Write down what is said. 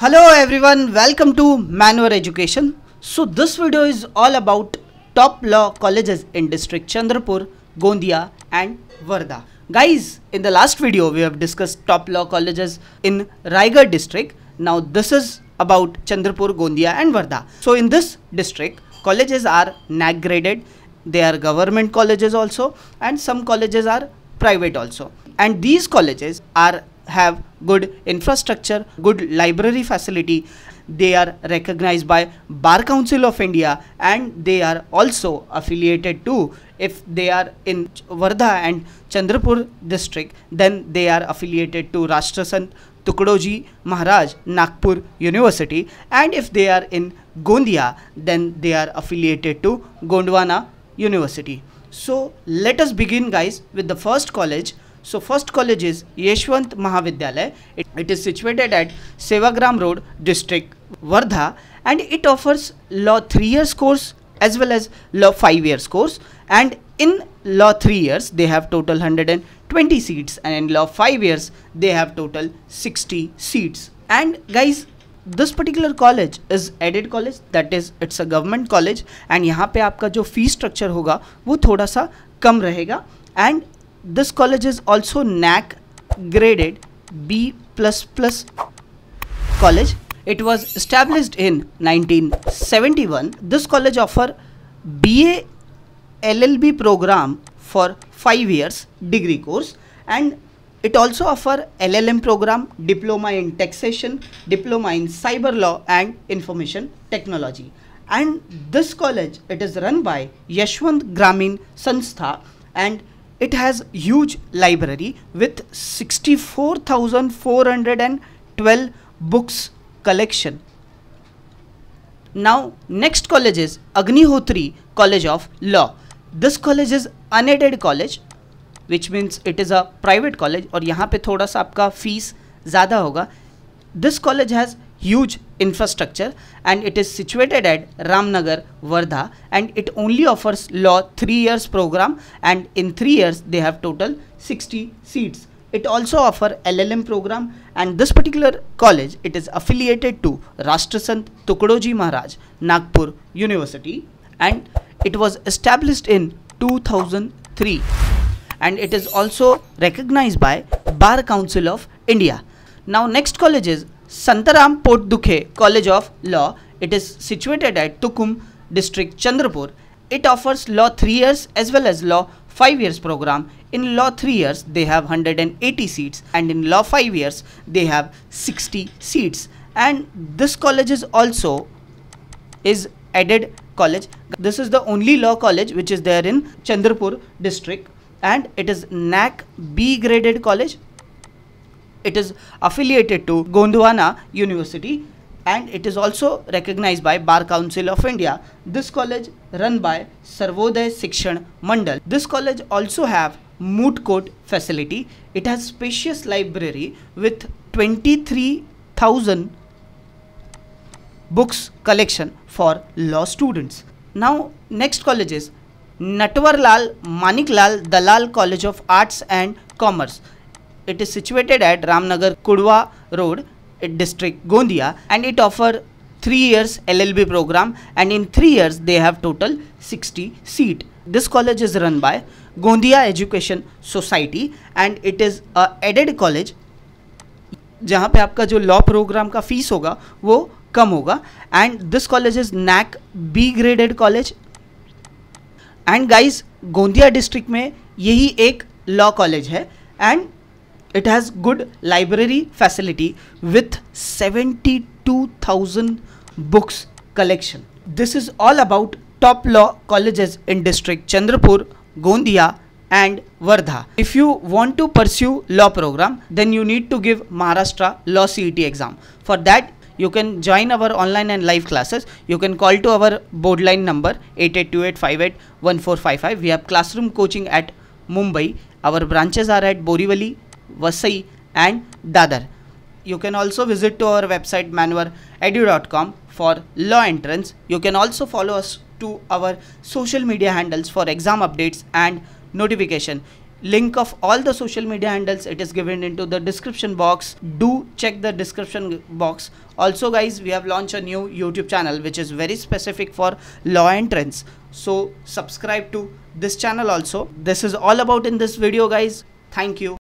hello everyone welcome to manwar education so this video is all about top law colleges in district chandrapur gondia and varda guys in the last video we have discussed top law colleges in raigarh district now this is about chandrapur gondia and varda so in this district colleges are nac graded they are government colleges also and some colleges are private also and these colleges are have good infrastructure, good library facility. They are recognized by Bar Council of India and they are also affiliated to if they are in Vardha and Chandrapur district then they are affiliated to Rashtrasan Tukdoji Maharaj Nagpur University and if they are in Gondia then they are affiliated to Gondwana University. So let us begin guys with the first college so first college is Yashwant Mahavidyalaya it is situated at Sevagram road district Wardha and it offers law three years course as well as law five years course and in law three years they have total hundred and twenty seats and in law five years they have total sixty seats and guys this particular college is aided college that is it's a government college and यहाँ पे आपका जो fees structure होगा वो थोड़ा सा कम रहेगा and this college is also NAC graded B++ college. It was established in 1971. This college offer BA LLB program for 5 years degree course and it also offer LLM program, diploma in taxation, diploma in cyber law and information technology. And this college it is run by Yashwant Gramin Sanstha and it has huge library with 64412 books collection now next college is agnihotri college of law this college is unaided college which means it is a private college aur yahan pe thoda sa aapka fees zyada hoga this college has huge infrastructure and it is situated at Ramnagar, Vardha and it only offers law 3 years program and in 3 years they have total 60 seats. It also offer LLM program and this particular college it is affiliated to Rashtrasant Tukdoji Maharaj Nagpur University and it was established in 2003 and it is also recognized by Bar Council of India. Now next college is Santaram Portdukhe College of Law. It is situated at Tukum district Chandrapur. It offers law 3 years as well as law 5 years program. In law 3 years they have 180 seats and in law 5 years they have 60 seats. And this college is also is added college. This is the only law college which is there in Chandrapur district and it is NAC B graded college it is affiliated to Gondwana University and it is also recognized by Bar Council of India. This college run by Sarvodaya Sikshan Mandal. This college also have moot court facility. It has spacious library with 23,000 books collection for law students. Now next college is Natwarlal Maniklal Dalal College of Arts and Commerce. It is situated at Ramnagar Kudwa Road, District Gondia, and it offers 3 years LLB program and in 3 years they have total 60 seat. This college is run by Gondia Education Society and it is a added college जहाँ पे आपका जो law programme का fees होगा वो कम होगा and this college is NAAC B graded college and guys Gondiya district में यही एक लॉ कॉलेज है and it has good library facility with 72000 books collection this is all about top law colleges in district chandrapur gondia and Vardha. If you want to pursue law program, then you need to give Maharashtra Law CET exam. For that, you can join our online and live classes. You can call to our board line number 8828581455. We have classroom coaching at Mumbai. Our branches are at Borivali, Vasai and Dadar. You can also visit to our website manwareedu.com for law entrance. You can also follow us to our social media handles for exam updates and notification link of all the social media handles it is given into the description box do check the description box also guys we have launched a new youtube channel which is very specific for law entrance so subscribe to this channel also this is all about in this video guys thank you